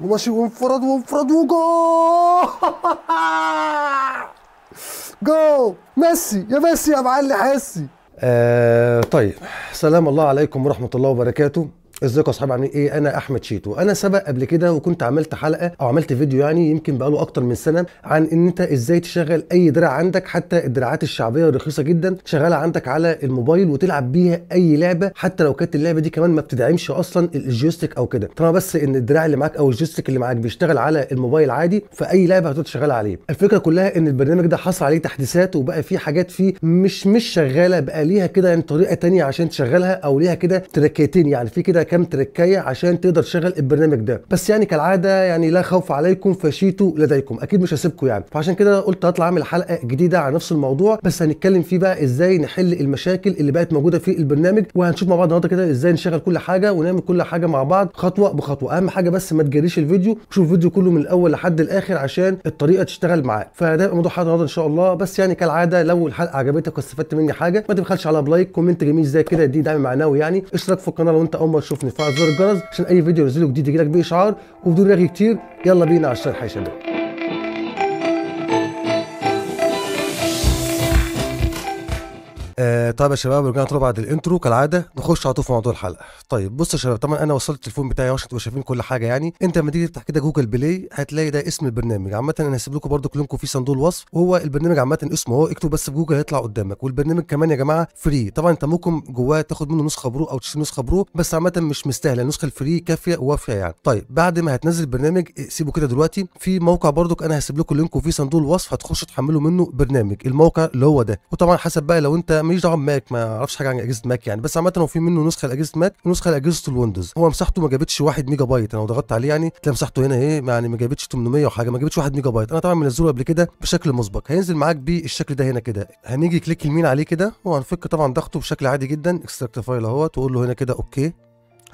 وماشي وانفرد وانفرد وجو جو ميسي يا ميسي يا معلم حسي آه طيب سلام الله عليكم ورحمه الله وبركاته ازيكم يا اصحاب عاملين ايه انا احمد شيتو انا سبق قبل كده وكنت عملت حلقه او عملت فيديو يعني يمكن بقاله اكتر من سنه عن ان انت ازاي تشغل اي دراع عندك حتى الدراعات الشعبيه الرخيصه جدا تشغلها عندك على الموبايل وتلعب بيها اي لعبه حتى لو كانت اللعبه دي كمان ما بتدعمش اصلا الجويستيك او كده طالما بس ان الدراع اللي معاك او الجويستيك اللي معاك بيشتغل على الموبايل عادي فاي لعبه هتقدر تشغل عليه الفكره كلها ان البرنامج ده حصل عليه تحديثات وبقى فيه حاجات فيه مش مش شغاله بقى ليها كده يعني طريقه ثانيه عشان تشغلها او ليها كده تركيتين يعني في كده كام تركايه عشان تقدر تشغل البرنامج ده بس يعني كالعاده يعني لا خوف عليكم فشيتوا لديكم اكيد مش هسيبكم يعني فعشان كده قلت هطلع اعمل حلقه جديده على نفس الموضوع بس هنتكلم فيه بقى ازاي نحل المشاكل اللي بقت موجوده في البرنامج وهنشوف مع بعض النهارده كده ازاي نشغل كل حاجه ونعمل كل حاجه مع بعض خطوه بخطوه اهم حاجه بس ما تجريش الفيديو شوف الفيديو كله من الاول لحد الاخر عشان الطريقه تشتغل معاك فده موضوع حلقه النهارده ان شاء الله بس يعني كالعاده لو الحلقه عجبتك واستفدت مني حاجه ما تبخلش على بلايك كومنت جميل زي كده دي دعم معنوي يعني اشترك في القناه لو انت اول مره وتنفع زر الجرس عشان اي فيديو ننزله جديد يجيلك باشعار وبدون رغي كتير يلا بينا على الشرح يا شباب آه طيب يا شباب رجعنا تاني بعد الانترو كالعاده نخش على طول في موضوع الحلقه طيب بص يا شباب طبعا انا وصلت التليفون بتاعي عشان تبقوا شايفين كل حاجه يعني انت لما تيجي تفتح كده جوجل بلاي هتلاقي ده اسم البرنامج عامه انا هسيب لكم برده كلينكو في صندوق الوصف وهو البرنامج عامه اسمه اهو اكتب بس في جوجل هيطلع قدامك والبرنامج كمان يا جماعه فري طبعا انت ممكن جواه تاخد منه نسخه برو او تشتري نسخه برو بس عامه مش مستاهله النسخه الفري كافيه ووافيه يعني طيب بعد ما هتنزل البرنامج سيبه كده دلوقتي في موقع برده انا هسيب لكم لينكو في صندوق الوصف هتخش تحمله منه برنامج الموقع اللي هو ده وطبعا حسب بقى لو انت ماليش دعوه بماك ما اعرفش حاجه عن اجهزه ماك يعني بس عامه هو في منه نسخه لاجهزه ماك ونسخه لاجهزه الويندوز هو مساحته ما جابتش 1 ميجا بايت انا لو ضغطت عليه يعني تلاقي مساحته هنا ايه يعني ما جابتش 800 وحاجه ما جابتش 1 ميجا بايت انا طبعا منزله قبل كده بشكل مسبق هينزل معاك بالشكل ده هنا كده هنيجي كليك يمين عليه كده وهنفك طبعا ضغطه بشكل عادي جدا اكستراكت فايل اهوت واقول له هنا كده اوكي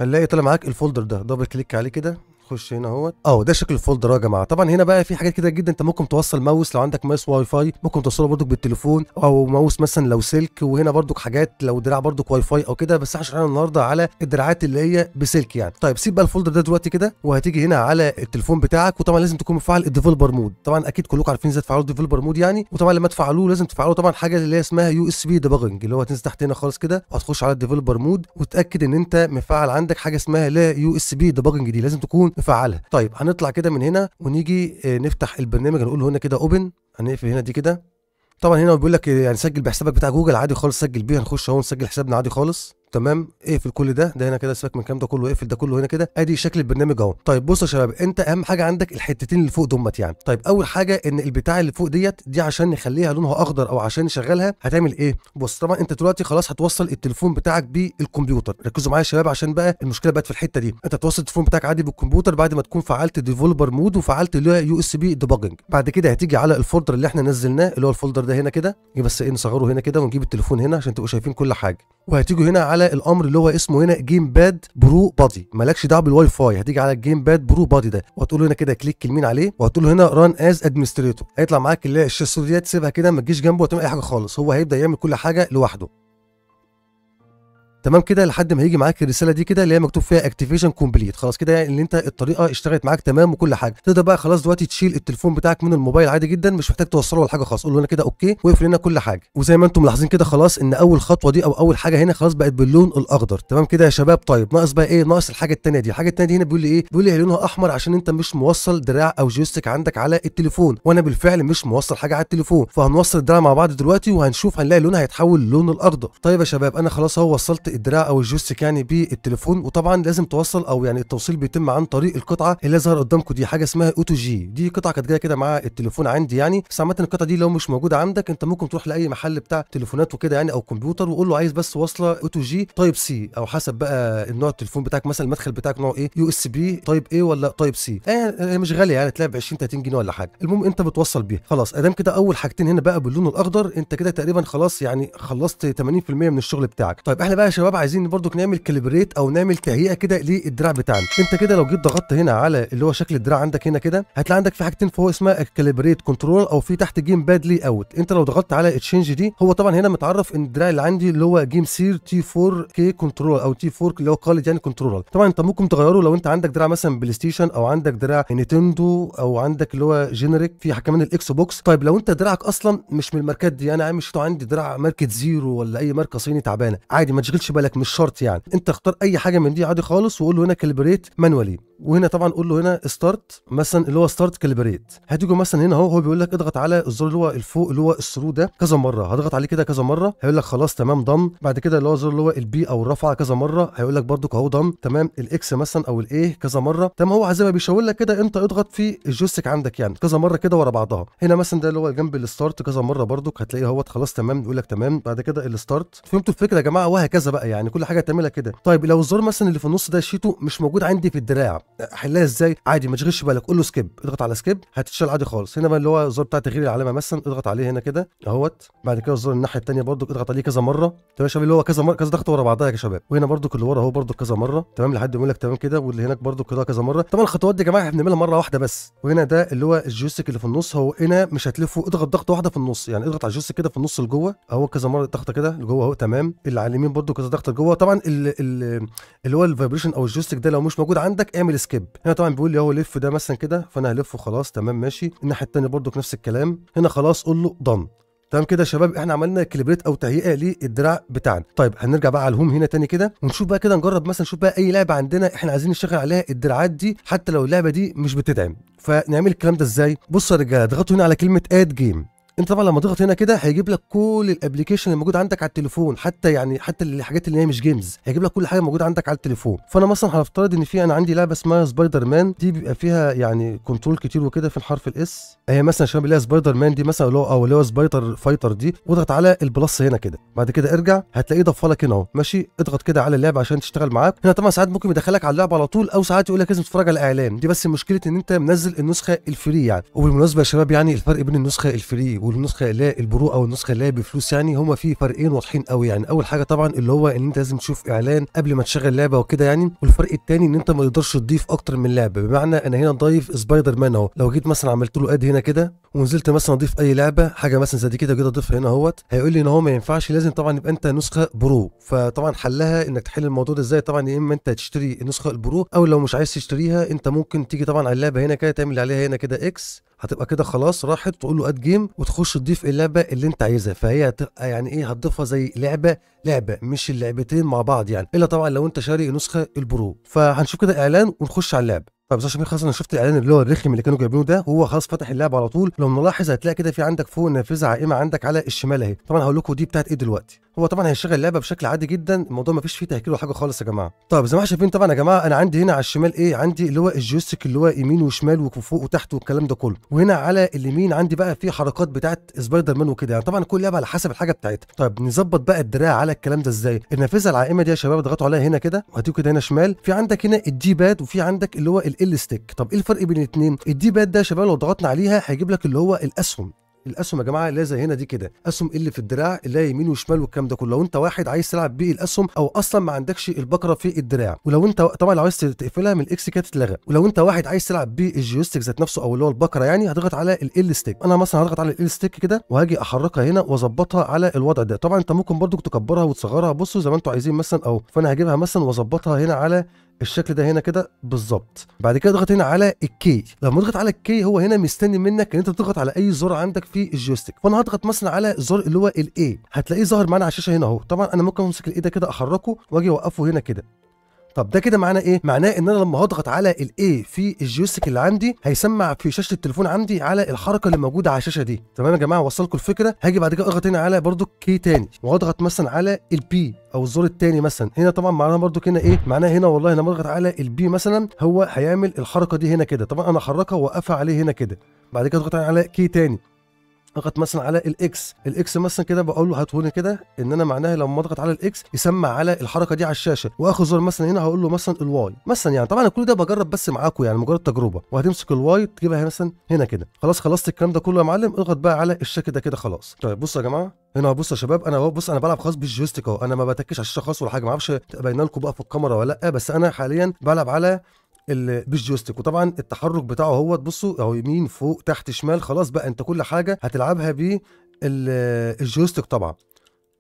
هنلاقي طلع معاك الفولدر ده دبل كليك عليه كده خش هنا اهوت اه ده شكل الفولدر يا جماعه طبعا هنا بقى في حاجات كده جدا انت ممكن توصل ماوس لو عندك ماوس واي فاي ممكن توصله برضك بالتليفون او ماوس مثلا لو سلك وهنا برضك حاجات لو دراع برضك واي فاي او كده بس احنا شغالين النهارده على الدراعات اللي هي بسلك يعني طيب سيب بقى الفولدر ده دلوقتي كده وهتيجي هنا على التليفون بتاعك وطبعا لازم تكون مفعل الديفلوبر مود طبعا اكيد كلكم عارفين ازاي تفعلوا الديفلوبر مود يعني وطبعا لما تفعلوه لازم تفعلوه طبعا حاجه اللي هي اسمها يو اس بي ديباجنج اللي هو هتنزل تحت هنا خالص كده وهتخش على الديفلوبر مود وتاكد ان انت مفعل عندك حاجه اسمها لا يو اس بي ديبجنج دي لازم تكون نفعلها طيب هنطلع كده من هنا ونيجي آه، نفتح البرنامج هنقول هنا كده اوبن هنقفل هنا دي كده طبعا هنا بيقول لك يعني سجل بحسابك بتاع جوجل عادي خالص سجل بيه هنخش اهو نسجل حسابنا عادي خالص تمام اقفل كل ده ده هنا كده سيبك من الكلام ده كله اقفل ده كله هنا كده ادي شكل البرنامج اهو طيب بصوا يا شباب انت اهم حاجه عندك الحتتين اللي فوق دمت يعني طيب اول حاجه ان البتاع اللي فوق ديت دي عشان نخليها لونها اخضر او عشان نشغلها هتعمل ايه بص طبعا انت دلوقتي خلاص هتوصل التليفون بتاعك بالكمبيوتر ركزوا معايا يا شباب عشان بقى المشكله بقت في الحته دي انت توصل التليفون بتاعك عادي بالكمبيوتر بعد ما تكون فعلت ديفولبر مود وفعلت اللي هو يو اس بي ديباجنج بعد كده هتيجي على الفولدر اللي احنا نزلناه اللي هو الفولدر ده هنا كده بس ايه نصغره هنا كده ونجيب التليفون هنا عشان تبقوا شايفين كل حاجه وهتيجوا هنا على الامر اللي هو اسمه هنا جيم باد برو بادي مالكش دعوه بالواي فاي هتيجي على الجيم باد برو بادي ده وهتقول له هنا كده كليك يمين عليه وهتقول له هنا ران از ادمنستريتور هيطلع معاك اللي هي الشاشه دي تسيبها كده ما تجيش جنبه وتعمل اي حاجه خالص هو هيبدا يعمل كل حاجه لوحده تمام كده لحد ما هيجي معاك الرساله دي كده اللي هي مكتوب فيها اكتيفيشن كومبليت خلاص كده يعني اللي انت الطريقه اشتغلت معاك تمام وكل حاجه تقدر بقى خلاص دلوقتي تشيل التليفون بتاعك من الموبايل عادي جدا مش محتاج توصله ولا حاجه خالص قول له انا كده اوكي واقفل لنا كل حاجه وزي ما انتم ملاحظين كده خلاص ان اول خطوه دي او اول حاجه هنا خلاص بقت باللون الاخضر تمام كده يا شباب طيب ناقص بقى ايه ناقص الحاجه الثانيه دي الحاجه الثانيه دي هنا بيقول لي ايه بيقول لي إيه لونها احمر عشان انت مش موصل دراع او جويستيك عندك على التليفون وانا بالفعل مش موصل حاجه على التليفون فهنوصل الدراع مع بعض دلوقتي وهنشوف هنلاقي لونها هيتحول للون الاخضر طيب يا شباب انا خلاص اهو وصلت الدراع او الجويستيك يعني بالتليفون وطبعا لازم توصل او يعني التوصيل بيتم عن طريق القطعه اللي ظهر قدامكم دي حاجه اسمها اوتو جي دي قطعه كانت جايه كده مع التليفون عندي يعني بس عامه القطعه دي لو مش موجوده عندك انت ممكن تروح لاي محل بتاع تليفونات وكده يعني او كمبيوتر وقول له عايز بس واصله اوتو جي تايب سي او حسب بقى النوع التليفون بتاعك مثلا المدخل بتاعك نوع ايه يو اس بي تايب ايه ولا تايب سي يعني مش غاليه يعني تلاقي ب 20 30 جنيه ولا حاجه المهم انت بتوصل بيها خلاص ادام آه، كده اول حاجتين هنا بقى باللون الاخضر انت كده تقريبا خلاص يعني خلصت 80% من الشغل بتاعك طيب احنا بقى شباب عايزين برضك نعمل كاليبريت او نعمل تهيئه كده للدراع بتاعنا انت كده لو جيت ضغطت هنا على اللي هو شكل الدراع عندك هنا كده هتلاقي عندك في حاجتين فوق اسمها كاليبريت كنترول او في تحت جيم باد لي اوت انت لو ضغطت على اتشينج دي هو طبعا هنا متعرف ان الدراع اللي عندي اللي هو جيم سير تي 4 كي كنترول او تي 4 اللي هو قالد يعني كنترول طبعا انت ممكن تغيره لو انت عندك دراع مثلا بلاي ستيشن او عندك دراع نينتندو او عندك اللي هو جينيريك في كمان الاكس بوكس طيب لو انت دراعك اصلا مش من الماركات دي يعني انا مش عندي دراع ماركه زيرو ولا اي ماركه صيني تعبانه عادي ما تشغلش بالك مش شرط يعني انت اختار اي حاجه من دي عادي خالص وقول له هنا كالبريت مانوالي وهنا طبعا قول له هنا ستارت مثلا اللي هو ستارت كالبريت هتيجي مثلا هنا اهو هو بيقول لك اضغط على الزر اللي هو الفوق اللي هو الثرو ده كذا مره هضغط عليه كده كذا مره هيقول لك خلاص تمام ضم بعد كده اللي هو الزر اللي هو البي او الرفعه كذا مره هيقول لك برده اهو ضم تمام الاكس مثلا او الايه كذا مره تمام هو زي ما بيشاور لك كده انت اضغط في الجويستيك عندك يعني كذا مره كده ورا بعضها هنا مثلا ده اللي هو جنب الستارت كذا مره برده هتلاقيه اهوت خلاص تمام يقول لك تمام بعد كده الستارت فهمتوا الفكره يا جماعه وهكذا بقى يعني كل حاجه تعملها كده طيب لو الزرار مثلا اللي في النص ده شيته مش موجود عندي في الدراع احلها ازاي عادي ما تشغلش بالك قول له سكيب اضغط على سكيب هتتشال عادي خالص هنا بقى اللي هو الزرار بتاع تغيير العلامه مثلا اضغط عليه هنا كده اهوت بعد كده الزرار الناحيه الثانيه برضو اضغط عليه كذا مره تمام يا شباب اللي هو كذا مره كذا ضغط ورا بعضها يا شباب وهنا برضو اللي ورا اهو برضو كذا مره تمام لحد ما يقول لك تمام كده واللي هناك برضو كده كذا مره طبعا الخطوات دي يا جماعه احنا بنعملها مره واحده بس وهنا ده اللي هو الجويستيك اللي في النص هو هنا مش هتلفه اضغط ضغطه واحده في النص يعني اضغط على الجويستيك كده في النص لجوه اهو كذا مره ضغطه كده لجوه اهو تمام اللي على اليمين برضو كذا كذا ضغط جوه طبعا اللي هو الفايبريشن او الجويستيك ده لو مش موجود عندك اعمل سكيب هنا طبعا بيقول لي اهو لف ده مثلا كده فانا هلفه خلاص تمام ماشي الناحيه الثانيه برده نفس الكلام هنا خلاص قول له ضن تمام كده يا شباب احنا عملنا كليبريت او تهيئه للدراع بتاعنا طيب هنرجع بقى على الهوم هنا تاني كده ونشوف بقى كده نجرب مثلا نشوف بقى اي لعبه عندنا احنا عايزين نشتغل عليها الدراعات دي حتى لو اللعبه دي مش بتدعم فنعمل الكلام ده ازاي بصوا يا رجاله اضغطوا هنا على كلمه اد جيم انت طبعا لما تضغط هنا كده هيجيب لك كل الابلكيشن اللي موجود عندك على التليفون حتى يعني حتى الحاجات اللي هي مش جيمز هيجيب لك كل حاجه موجوده عندك على التليفون فانا مثلا هنفترض ان في انا عندي لعبه اسمها سبايدر مان دي بيبقى فيها يعني كنترول كتير وكده في الحرف الاس هي مثلا عشان بيلاقي سبايدر مان دي مثلا اللي هو او اللي هو سبايدر فايتر دي واضغط على البلس هنا كده بعد كده ارجع هتلاقيه ضاف لك هنا اهو ماشي اضغط كده على اللعبه عشان تشتغل معاك هنا طبعا ساعات ممكن يدخلك على اللعبه على طول او ساعات يقول لك لازم تتفرج على الاعلان دي بس مشكله ان انت منزل النسخه الفري يعني وبالمناسبه يا شباب يعني الفرق بين النسخه الفري والنسخه اللي البرو او النسخه اللي بفلوس يعني هما في فرقين واضحين قوي يعني اول حاجه طبعا اللي هو ان انت لازم تشوف اعلان قبل ما تشغل لعبه وكده يعني والفرق الثاني ان انت ما تقدرش تضيف اكتر من لعبه بمعنى انا هنا ضايف سبايدر مان اهو لو جيت مثلا عملت له اد هنا كده ونزلت مثلا اضيف اي لعبه حاجه مثلا زي دي كده جيت اضيفها هنا اهوت هيقول لي ان هو ما ينفعش لازم طبعا يبقى انت نسخه برو فطبعا حلها انك تحل الموضوع ده ازاي طبعا يا اما انت تشتري النسخه البرو او لو مش عايز تشتريها انت ممكن تيجي طبعا على اللعبه هنا كده تعمل عليها هنا كده اكس هتبقى كده خلاص راحت تقول له اد جيم وتخش تضيف اللعبه اللي انت عايزها فهي هتبقى يعني ايه هتضيفها زي لعبه لعبه مش اللعبتين مع بعض يعني الا طبعا لو انت شاري نسخه البرو فهنشوف كده اعلان ونخش على اللعبه طب بس عشان خلاص انا شفت الاعلان اللي هو الرخم اللي كانوا جايبينه ده هو خلاص فتح اللعبه على طول لو نلاحظ هتلاقي كده في عندك فوق نافذه عائمه عندك على الشمال اهي طبعا هقول لكم دي بتاعت ايه دلوقتي هو طبعا هيشغل اللعبه بشكل عادي جدا الموضوع ما فيش فيه تهكير ولا حاجه خالص يا جماعه طيب زي ما احنا شايفين طبعا يا جماعه انا عندي هنا على الشمال ايه عندي اللي هو الجويستيك اللي هو يمين وشمال وفوق وتحت والكلام ده كله وهنا على اليمين عندي بقى في حركات بتاعه سبايدر مان وكده يعني طبعا كل لعبه على حسب الحاجه بتاعتها طيب نظبط بقى الدراع على الكلام ده ازاي النافذه العائمه دي يا شباب اضغطوا عليها هنا كده وهتيجي كده هنا شمال في عندك هنا الدي باد وفي عندك اللي هو ال ستيك طب ايه الفرق بين الاثنين الدي باد ده يا شباب لو ضغطنا عليها هيجيب لك اللي هو الاسهم الاسهم يا جماعه اللي زي هنا دي كده اسهم اللي في الدراع هي يمين وشمال والكلام ده كله لو انت واحد عايز تلعب بيه الاسهم او اصلا ما عندكش البكره في الدراع ولو انت طبعا لو عايز تقفلها من الاكس كده تتلغى ولو انت واحد عايز تلعب بيه الجيوستيك ذات نفسه او اللي هو البكره يعني هتضغط على ال ستيك انا مثلا هضغط على ال ستيك كده وهاجي احركها هنا واظبطها على الوضع ده طبعا انت ممكن برضو تكبرها وتصغرها بصوا زي ما انتم عايزين مثلا او فانا هجيبها مثلا واظبطها هنا على الشكل ده هنا كده بالظبط بعد كده اضغط هنا على الكي لما اضغط على الكي هو هنا مستني منك ان انت تضغط على اي زر عندك في الجويستيك فانا هضغط مثلا على زر اللي هو الاي هتلاقيه ظاهر معانا على الشاشه هنا اهو طبعا انا ممكن امسك الاي ده كده احركه واجي اوقفه هنا كده طب ده كده معناه ايه معناه ان انا لما هضغط على الاي في الجويستيك اللي عندي هيسمع في شاشه التليفون عندي على الحركه اللي موجوده على الشاشه دي تمام يا جماعه وصلكم الفكره هاجي بعد كده اضغط هنا على برده كي تاني واضغط مثلا على البي او الزر الثاني مثلا هنا طبعا معناها برده هنا ايه معناها هنا والله لما اضغط على البي مثلا هو هيعمل الحركه دي هنا كده طبعا انا حركها ووقفها عليه هنا كده بعد كده اضغط على كي تاني اضغط مثلا على الاكس الاكس مثلا كده بقول له هنا كده ان انا معناها لما اضغط على الاكس يسمع على الحركه دي على الشاشه واخد زر مثلا هنا هقول له مثلا الواي مثلا يعني طبعا كل ده بجرب بس معاكم يعني مجرد تجربه وهتمسك الواي تجيبها مثلا هنا كده خلاص خلصت الكلام ده كله يا معلم اضغط بقى على الشكل ده كده خلاص طيب بصوا يا جماعه هنا بص يا شباب انا بص انا بلعب خاص بالجويستيك اهو انا ما بتكش على الشاشه خاص ولا حاجه ما اعرفش باين لكم بقى في الكاميرا ولا لا بس انا حاليا بلعب على بالجويستيك وطبعا التحرك بتاعه هو تبصوا اهو يمين فوق تحت شمال خلاص بقى انت كل حاجه هتلعبها ب طبعا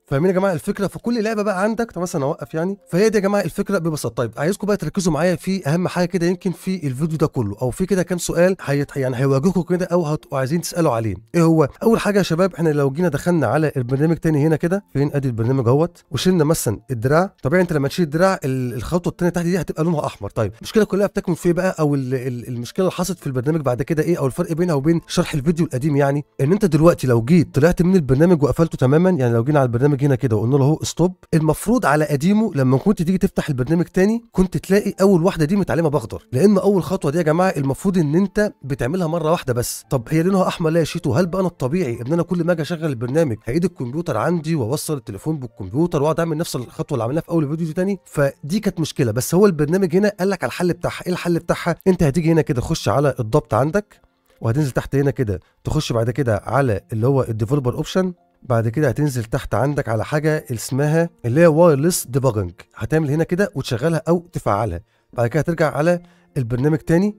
فاهمين يا جماعه الفكره في كل لعبه بقى عندك طب مثلا اوقف يعني فهي دي يا جماعه الفكره ببساطه طيب عايزكم بقى تركزوا معايا في اهم حاجه كده يمكن في الفيديو ده كله او في كده كام سؤال هيت... يعني هيواجهكم كده او هتبقوا عايزين تسالوا عليه ايه هو اول حاجه يا شباب احنا لو جينا دخلنا على البرنامج تاني هنا كده فين ادي البرنامج اهوت وشلنا مثلا الدراع طبيعي انت لما تشيل الدراع الخطوه الثانيه تحت دي هتبقى لونها احمر طيب المشكله كلها بتكمن في إيه بقى او المشكله اللي حصلت في البرنامج بعد كده ايه او الفرق بينها وبين شرح الفيديو القديم يعني ان انت دلوقتي لو جيت طلعت من البرنامج وقفلته تماما يعني لو جينا على البرنامج البرنامج هنا كده وقلنا له اهو ستوب المفروض على قديمه لما كنت تيجي تفتح البرنامج تاني كنت تلاقي اول واحده دي متعلمه باخضر لان اول خطوه دي يا جماعه المفروض ان انت بتعملها مره واحده بس طب هي لونها احمر لا يا شيتو هل بقى انا الطبيعي ان انا كل ما اجي اشغل البرنامج هعيد الكمبيوتر عندي واوصل التليفون بالكمبيوتر واقعد اعمل نفس الخطوه اللي عملناها في اول فيديو دي تاني فدي كانت مشكله بس هو البرنامج هنا قال لك على الحل بتاعها ايه الحل بتاعها انت هتيجي هنا كده خش على الضبط عندك وهتنزل تحت هنا كده تخش بعد كده على اللي هو الديفلوبر اوبشن بعد كده هتنزل تحت عندك على حاجه اسمها اللي هي وايرلس ديباجنج هتعمل هنا كده وتشغلها او تفعلها بعد كده هترجع على البرنامج تاني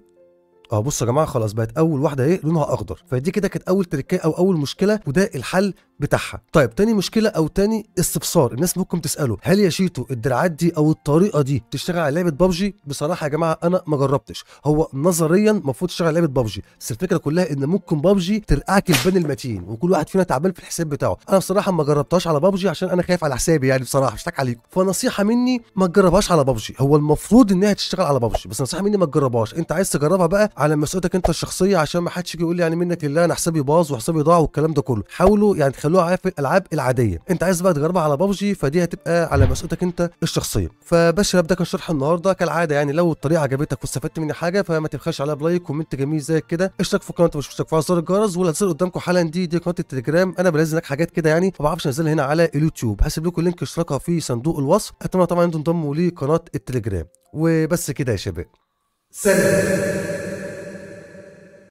اه بصوا يا جماعه خلاص بقت اول واحده ايه لونها اخضر فدي كده كانت اول تركيه او اول مشكله وده الحل بتاعها طيب تاني مشكله او تاني استفسار الناس ممكن تساله هل يا شيتو الدراعات دي او الطريقه دي تشتغل على لعبه بابجي بصراحه يا جماعه انا ما جربتش هو نظريا المفروض تشتغل على لعبه بابجي بس الفكره كلها ان ممكن بابجي ترقعك البان المتين وكل واحد فينا تعبان في الحساب بتاعه انا بصراحه ما جربتهاش على بابجي عشان انا خايف على حسابي يعني بصراحه مش عليكم فنصيحه مني ما تجربهاش على بابجي هو المفروض انها تشتغل على بابجي بس نصيحه مني ما تجربهاش انت عايز تجربها بقى على مسؤوليتك انت الشخصيه عشان ما حدش يجي يقول لي يعني منك لله انا حسابي باظ وحسابي ضاع والكلام ده كله حاولوا يعني خلوها في الالعاب العاديه انت عايز بقى تجربها على بابجي فدي هتبقى على مسؤوليتك انت الشخصيه فبشرب ده كان شرح النهارده كالعاده يعني لو الطريقه عجبتك واستفدت مني حاجه فما تبخلش عليها بلايك كومنت جميل زي كده اشترك في القناه مش اشترك في زر الجرس واللي هتصير قدامكم حالا دي دي قناه التليجرام انا بنزل لك حاجات كده يعني ما بعرفش انزلها هنا على اليوتيوب هسيب لكم لينك اشتراكها في صندوق الوصف اتمنى طبعا انتم تنضموا لقناه التليجرام وبس كده يا شباب سلام